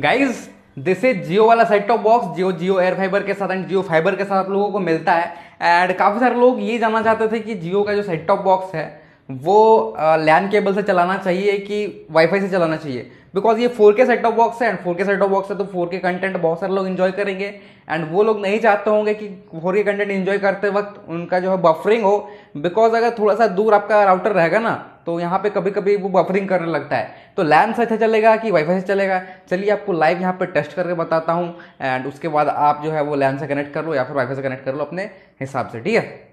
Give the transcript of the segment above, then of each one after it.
guys this is Jio वाला set top box Jio Jio air fiber के साथ and Jio fibre के साथ आप लोगों को मिलता है एंड काफ़ी सारे लोग ये जानना चाहते थे कि जियो का जो सेट टॉप बॉक्स है वो लैन केबल से चलाना चाहिए कि वाईफाई से चलाना चाहिए बिकॉज ये four K set of box है and four K set of box है तो फोर के कंटेंट बहुत सारे लोग इन्जॉय करेंगे एंड वो लोग नहीं चाहते होंगे कि फोर के कंटेंट इन्जॉय करते वक्त उनका जो है बफरिंग हो बिकॉज अगर थोड़ा सा दूर आपका राउटर रहेगा ना तो यहाँ पे कभी कभी वो बफरिंग करने लगता है तो लैन से अच्छा चलेगा कि वाईफाई से चलेगा चलिए आपको लाइव यहाँ पे टेस्ट करके बताता हूँ एंड उसके बाद आप जो है वो लैन से कनेक्ट कर लो या फिर वाईफाई से कनेक्ट कर लो अपने हिसाब से ठीक है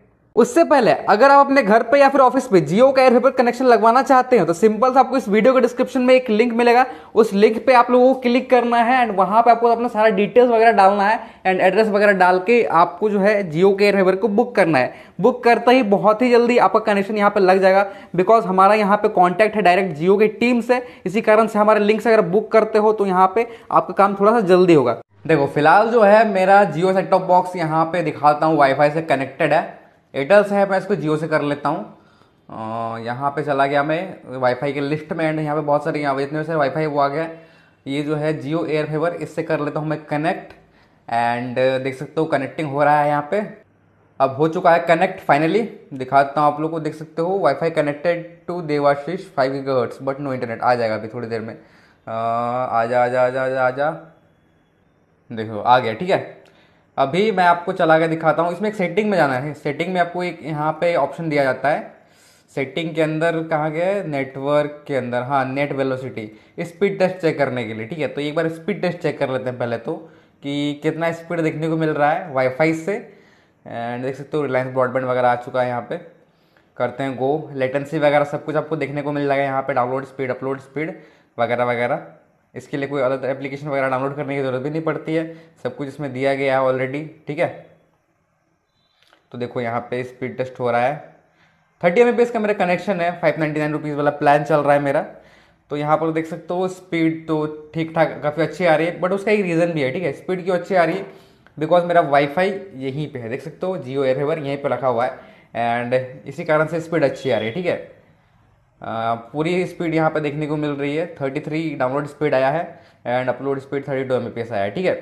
उससे पहले अगर आप अपने घर पे या फिर ऑफिस पे जियो का एयर फाइबर कनेक्शन लगवाना चाहते हैं तो सिंपल सा आपको इस वीडियो के डिस्क्रिप्शन में एक लिंक मिलेगा उस लिंक पे आप लोगों को क्लिक करना है एंड वहां पे आपको अपना सारा डिटेल्स वगैरह डालना है एंड एड्रेस वगैरह डाल के आपको जो है जियो के एयर फाइबर को बुक करना है बुक करते ही बहुत ही जल्दी आपका कनेक्शन यहाँ पर लग जाएगा बिकॉज हमारा यहाँ पे कॉन्टैक्ट है डायरेक्ट जियो के टीम से इसी कारण से हमारे लिंक से अगर बुक करते हो तो यहाँ पे आपका काम थोड़ा सा जल्दी होगा देखो फिलहाल जो है मेरा जियो सेटॉप बॉक्स यहाँ पे दिखाता हूँ वाईफाई से कनेक्टेड है एयरटेल से है मैं इसको जियो से कर लेता हूँ यहाँ पे चला गया मैं वाईफाई के लिस्ट में एंड यहाँ पे बहुत सारे यहाँ इतने सारे वाईफाई वो आ गया ये जो है जियो एयर फाइवर इससे कर लेता हूँ मैं कनेक्ट एंड देख सकते हो कनेक्टिंग हो रहा है यहाँ पे अब हो चुका है कनेक्ट फाइनली दिखाता हूँ आप लोग को देख सकते हो WiFi connected to Devashish five giga but no internet आ जाएगा अभी थोड़ी देर में आ जा आ जा आ जा आ जा देखो आ गया ठीक है अभी मैं आपको चला के दिखाता हूँ इसमें एक सेटिंग में जाना है सेटिंग में आपको एक यहाँ पे ऑप्शन दिया जाता है सेटिंग के अंदर कहाँ गया है नेटवर्क के अंदर हाँ net velocity speed test check करने के लिए ठीक है तो एक बार स्पीड टेस्ट चेक कर लेते हैं पहले तो कि कितना स्पीड देखने को मिल रहा है वाईफाई से एंड देख सकते हो रिलायंस ब्रॉडबैंड वगैरह आ चुका है यहाँ पे करते हैं गो लेटेंसी वगैरह सब कुछ आपको देखने को मिल जाएगा यहाँ पे डाउनलोड स्पीड अपलोड स्पीड वगैरह वगैरह इसके लिए कोई अलग एप्लीकेशन वगैरह डाउनलोड करने की ज़रूरत भी नहीं पड़ती है सब कुछ इसमें दिया गया है ऑलरेडी ठीक है तो देखो यहाँ पे स्पीड टेस्ट हो रहा है थर्टी एम का मेरा कनेक्शन है फाइव नाइन्टी नाइन रुपीज़ वाला प्लान चल रहा है मेरा तो यहाँ पर देख सकते हो स्पीड तो ठीक ठाक काफ़ी अच्छी आ रही है बट उसका एक रीज़न भी है ठीक है स्पीड क्यों अच्छी आ रही है बिकॉज मेरा वाईफाई यहीं पे है देख सकते हो जियो एयर फेवर यहीं पर रखा हुआ है एंड इसी कारण से स्पीड अच्छी आ रही है ठीक है पूरी स्पीड यहाँ पे देखने को मिल रही है 33 डाउनलोड स्पीड आया है एंड अपलोड स्पीड 32 टू आया है ठीक है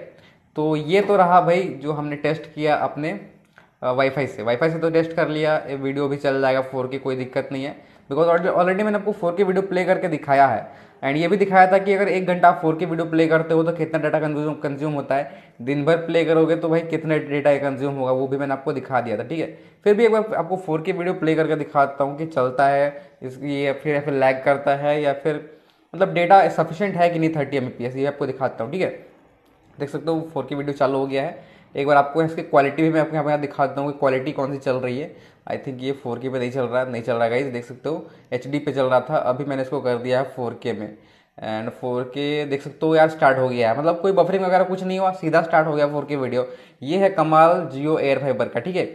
तो ये तो रहा भाई जो हमने टेस्ट किया अपने वाईफाई से वाईफाई से तो टेस्ट कर लिया वीडियो भी चल जाएगा फोर की कोई दिक्कत नहीं है बिकॉज ऑलरेडी मैंने आपको फोर की वीडियो प्ले करके दिखाया है एंड ये भी दिखाया था कि अगर एक घंटा आप फोर के वीडियो प्ले करते हो तो कितना डाटा कंज्यूम कंज्यूम होता है दिन भर प्ले करोगे तो भाई कितना डाटा कंज्यूम होगा वो भी मैंने आपको दिखा दिया था ठीक है फिर भी एक बार आपको फोर के वीडियो प्ले करके दिखाता हूँ कि चलता है इसकी या फिर या फिर लैग करता है या फिर मतलब डेटा सफिशेंट है कि नहीं थर्टी एम ये आपको दिखाता हूँ ठीक है देख सकते हो फोर के वीडियो चालू हो गया है एक बार आपको इसकी क्वालिटी भी मैं आपके यहाँ पर यहाँ दिखा देता हूँ कि क्वालिटी कौन सी चल रही है आई थिंक ये फोर के पे नहीं चल रहा है नहीं चल रहा है देख सकते हो एच डी पे चल रहा था अभी मैंने इसको कर दिया है फोर के में एंड फोर के देख सकते हो यार स्टार्ट हो गया है मतलब कोई बफरिंग वगैरह कुछ नहीं हुआ सीधा स्टार्ट हो गया फोर के वीडियो ये है कमाल जियो एयर फाइबर का ठीक है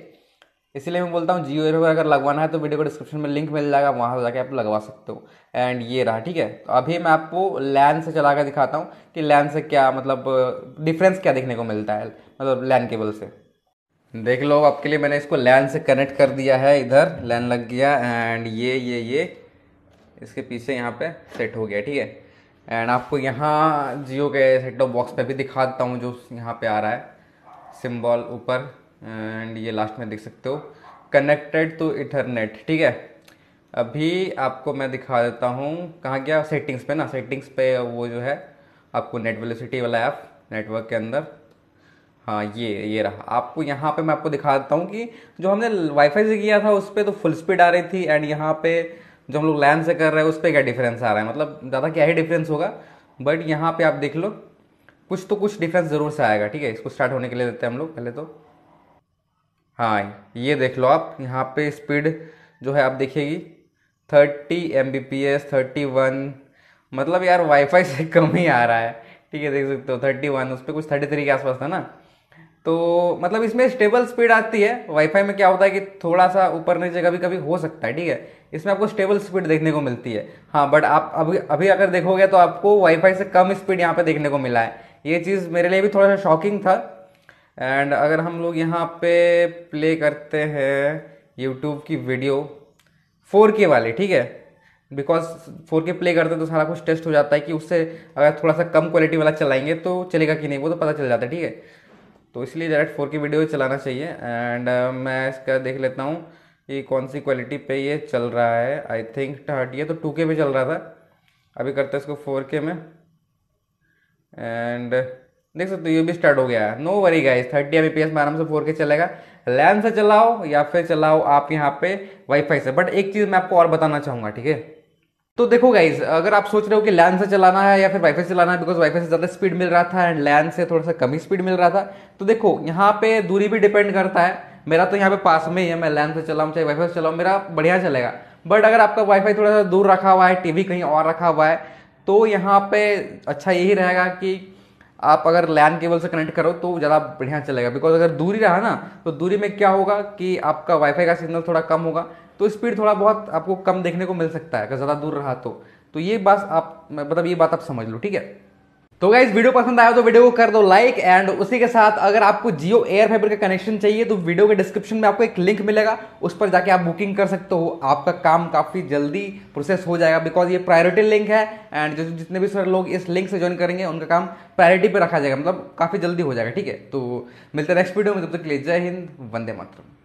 इसलिए मैं बोलता हूँ जियो पर अगर लगवाना है तो वीडियो को डिस्क्रिप्शन में लिंक मिल जाएगा वहाँ जाके आप लगवा सकते हो एंड ये रहा ठीक है तो अभी मैं आपको लैन से चला कर दिखाता हूँ कि लैन से क्या मतलब डिफरेंस क्या देखने को मिलता है मतलब लैन केबल से देख लो आपके लिए मैंने इसको लैन से कनेक्ट कर दिया है इधर लैन लग गया एंड ये ये ये इसके पीछे यहाँ पे सेट हो गया ठीक है एंड आपको यहाँ जियो के सेट टॉप बॉक्स पे भी दिखा देता हूँ जो यहाँ पे आ रहा है सिम्बॉल ऊपर एंड ये लास्ट में देख सकते हो कनेक्टेड टू इथरनेट ठीक है अभी आपको मैं दिखा देता हूँ कहाँ गया सेटिंग्स पे ना सेटिंग्स पे वो जो है आपको नेट वेलोसिटी वाला ऐप नेटवर्क के अंदर हाँ ये ये रहा आपको यहाँ पे मैं आपको दिखा देता हूँ कि जो हमने वाईफाई से किया था उस पर तो फुल स्पीड आ रही थी एंड यहाँ पे जो हम लोग लैन से कर रहे हैं उस पर क्या डिफरेंस आ रहा है मतलब ज़्यादा क्या ही डिफरेंस होगा बट यहाँ पे आप देख लो कुछ तो कुछ डिफरेंस ज़रूर से आएगा ठीक है इसको स्टार्ट होने के लिए देते हैं हम लोग पहले तो हाँ ये देख लो आप यहाँ पे स्पीड जो है आप देखिएगी thirty M B P S thirty one मतलब यार वाईफाई से कम ही आ रहा है ठीक है देख सकते हो थर्टी वन उस पर कुछ थर्टी थ्री के आसपास था ना तो मतलब इसमें स्टेबल स्पीड आती है वाईफाई में क्या होता है कि थोड़ा सा ऊपर नीचे कभी कभी हो सकता है ठीक है इसमें आपको स्टेबल स्पीड देखने को मिलती है हाँ बट आप अभी अभी अगर देखोगे तो आपको वाईफाई से कम स्पीड यहाँ पे देखने को मिला है ये चीज़ मेरे लिए भी थोड़ा सा शॉकिंग था एंड अगर हम लोग यहाँ पे प्ले करते हैं यूट्यूब की वीडियो फोर के वाले ठीक है बिकॉज फोर के प्ले करते हैं तो सारा कुछ टेस्ट हो जाता है कि उससे अगर थोड़ा सा कम क्वालिटी वाला चलाएंगे तो चलेगा कि नहीं वो तो पता चल जाता है ठीक है तो इसलिए डायरेक्ट फोर के वीडियो चलाना चाहिए एंड uh, मैं इसका देख लेता हूँ कि कौन सी क्वालिटी पे ये चल रहा है आई थिंक थर्ट ये तो टू के पे चल रहा था अभी करते हैं इसको फोर के में एंड देख सकते हो ये भी स्टार्ट हो गया है no worry guys thirty M S में आराम से फोर के चलेगा लैन से चलाओ या फिर चलाओ आप यहाँ पे वाईफाई से बट एक चीज़ मैं आपको और बताना चाहूँगा ठीक है तो देखो गाइज अगर आप सोच रहे हो कि लैन से चलाना है या फिर वाईफाई से चलाना है बिकॉज वाईफाई से ज़्यादा स्पीड मिल रहा था एंड लैन से थोड़ा सा कम ही स्पीड मिल रहा था तो देखो यहाँ पे दूरी भी डिपेंड करता है मेरा तो यहाँ पे पास में ही है मैं लैन से चलाऊँ चाहे वाईफाई से चलाऊँ मेरा बढ़िया चलेगा बट अगर आपका वाईफाई थोड़ा सा दूर रखा हुआ है टीवी कहीं और रखा हुआ है तो यहाँ पे अच्छा यही रहेगा कि आप अगर लैन केबल से कनेक्ट करो तो ज़्यादा बढ़िया चलेगा बिकॉज अगर दूरी रहा ना तो दूरी में क्या होगा कि आपका वाईफाई का सिग्नल थोड़ा कम होगा तो स्पीड थोड़ा बहुत आपको कम देखने को मिल सकता है अगर ज़्यादा दूर रहा तो तो ये बात आप मतलब ये बात आप समझ लो ठीक है तो गाइज वीडियो पसंद आया तो वीडियो को कर दो लाइक एंड उसी के साथ अगर आपको जियो एयर फाइबर का कनेक्शन चाहिए तो वीडियो के डिस्क्रिप्शन में आपको एक लिंक मिलेगा उस पर जाके आप बुकिंग कर सकते हो आपका काम काफ़ी जल्दी प्रोसेस हो जाएगा बिकॉज ये प्रायोरिटी लिंक है एंड जो जितने भी सारे लोग इस लिंक से ज्वाइन करेंगे उनका काम प्रायोरिटी पर रखा जाएगा मतलब काफ़ी जल्दी हो जाएगा ठीक है तो मिलते नेक्स्ट वीडियो में तब तक के लिए जय हिंद वंदे मातरम